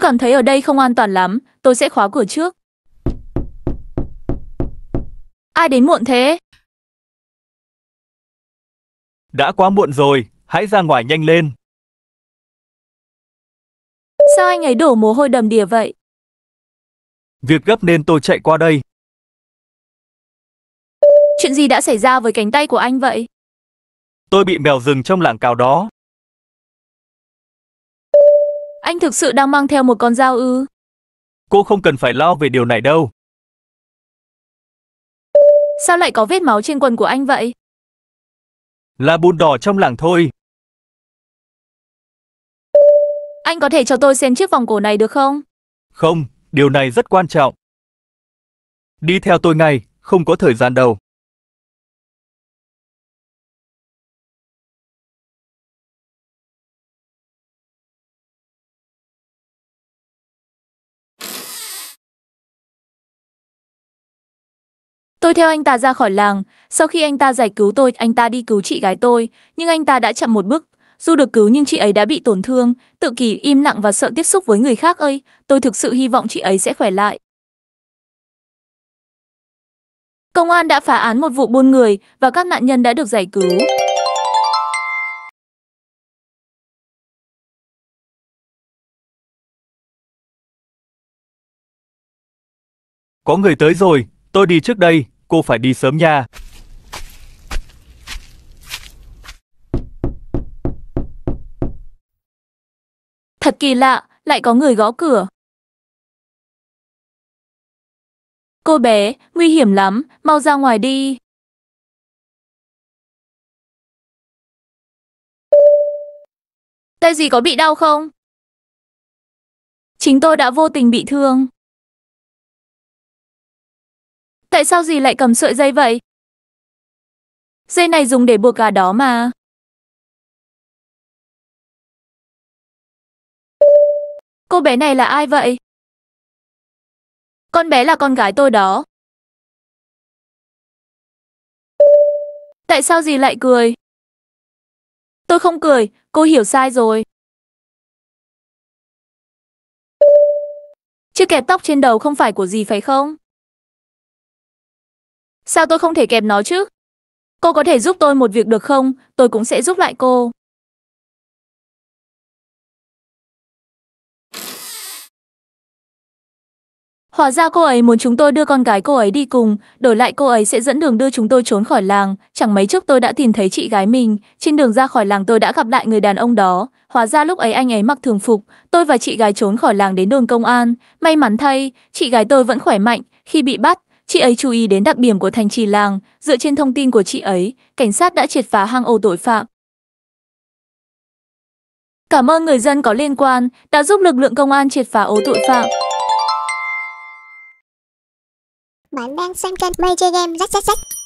Tôi cảm thấy ở đây không an toàn lắm, tôi sẽ khóa cửa trước. Ai đến muộn thế? Đã quá muộn rồi, hãy ra ngoài nhanh lên. Sao anh ấy đổ mồ hôi đầm đìa vậy? Việc gấp nên tôi chạy qua đây. Chuyện gì đã xảy ra với cánh tay của anh vậy? Tôi bị mèo rừng trong làng cào đó. Anh thực sự đang mang theo một con dao ư? Cô không cần phải lo về điều này đâu. Sao lại có vết máu trên quần của anh vậy? Là bùn đỏ trong làng thôi. Anh có thể cho tôi xem chiếc vòng cổ này được không? Không, điều này rất quan trọng. Đi theo tôi ngay, không có thời gian đâu. Tôi theo anh ta ra khỏi làng, sau khi anh ta giải cứu tôi, anh ta đi cứu chị gái tôi, nhưng anh ta đã chậm một bước. Dù được cứu nhưng chị ấy đã bị tổn thương, tự kỳ im lặng và sợ tiếp xúc với người khác ơi, tôi thực sự hy vọng chị ấy sẽ khỏe lại. Công an đã phá án một vụ buôn người và các nạn nhân đã được giải cứu. Có người tới rồi, tôi đi trước đây cô phải đi sớm nha. Thật kỳ lạ, lại có người gõ cửa. Cô bé, nguy hiểm lắm, mau ra ngoài đi. Tay gì có bị đau không? Chính tôi đã vô tình bị thương. Tại sao dì lại cầm sợi dây vậy? Dây này dùng để buộc gà đó mà. Cô bé này là ai vậy? Con bé là con gái tôi đó. Tại sao dì lại cười? Tôi không cười, cô hiểu sai rồi. Chiếc kẹp tóc trên đầu không phải của dì phải không? Sao tôi không thể kẹp nó chứ? Cô có thể giúp tôi một việc được không? Tôi cũng sẽ giúp lại cô. Hóa ra cô ấy muốn chúng tôi đưa con gái cô ấy đi cùng, đổi lại cô ấy sẽ dẫn đường đưa chúng tôi trốn khỏi làng. Chẳng mấy chốc tôi đã tìm thấy chị gái mình, trên đường ra khỏi làng tôi đã gặp lại người đàn ông đó. Hóa ra lúc ấy anh ấy mặc thường phục, tôi và chị gái trốn khỏi làng đến đồn công an. May mắn thay, chị gái tôi vẫn khỏe mạnh, khi bị bắt, Chị ấy chú ý đến đặc điểm của thành trì làng, dựa trên thông tin của chị ấy, cảnh sát đã triệt phá hang ổ tội phạm. Cảm ơn người dân có liên quan đã giúp lực lượng công an triệt phá ổ tội phạm. Bạn đang xem kênh Major Game rách rách rách.